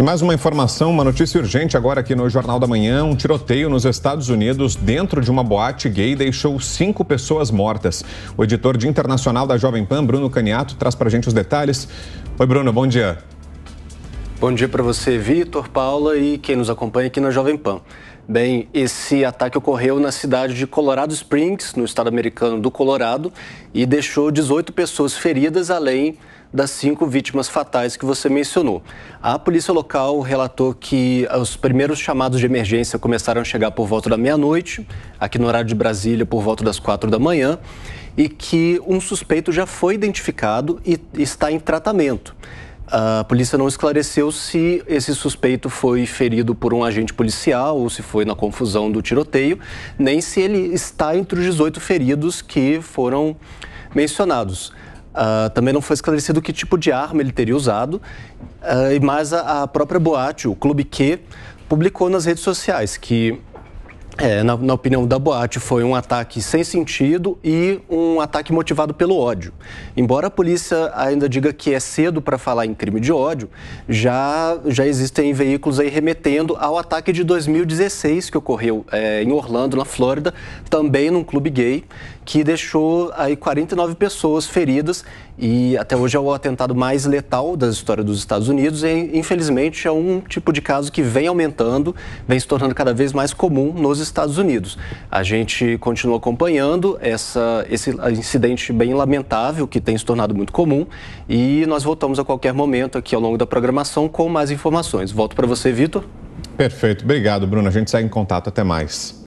E mais uma informação, uma notícia urgente agora aqui no Jornal da Manhã. Um tiroteio nos Estados Unidos dentro de uma boate gay deixou cinco pessoas mortas. O editor de internacional da Jovem Pan, Bruno Caniato, traz a gente os detalhes. Oi, Bruno, bom dia. Bom dia para você, Vitor, Paula e quem nos acompanha aqui na Jovem Pan. Bem, esse ataque ocorreu na cidade de Colorado Springs, no estado americano do Colorado, e deixou 18 pessoas feridas, além das cinco vítimas fatais que você mencionou. A polícia local relatou que os primeiros chamados de emergência começaram a chegar por volta da meia-noite, aqui no horário de Brasília, por volta das quatro da manhã, e que um suspeito já foi identificado e está em tratamento. A polícia não esclareceu se esse suspeito foi ferido por um agente policial ou se foi na confusão do tiroteio, nem se ele está entre os 18 feridos que foram mencionados. Uh, também não foi esclarecido que tipo de arma ele teria usado, uh, ah, mas a, a própria boate, o Clube Q, publicou nas redes sociais que é, na, na, opinião da Boate, foi um ataque sem sentido e um ataque motivado pelo ódio. Embora a polícia ainda diga que é cedo para falar em crime de ódio, já, já existem veículos aí remetendo ao ataque de 2016 que ocorreu é, em Orlando, na Flórida, também num clube gay, que deixou aí 49 pessoas feridas e até hoje é o atentado mais letal da história dos Estados Unidos e, infelizmente, é um tipo de caso que vem aumentando, vem se tornando cada vez mais comum nos Estados Unidos. A gente continua acompanhando essa, esse incidente bem lamentável que tem se tornado muito comum e nós voltamos a qualquer momento aqui ao longo da programação com mais informações. Volto para você, Vitor. Perfeito. Obrigado, Bruno. A gente segue em contato. Até mais.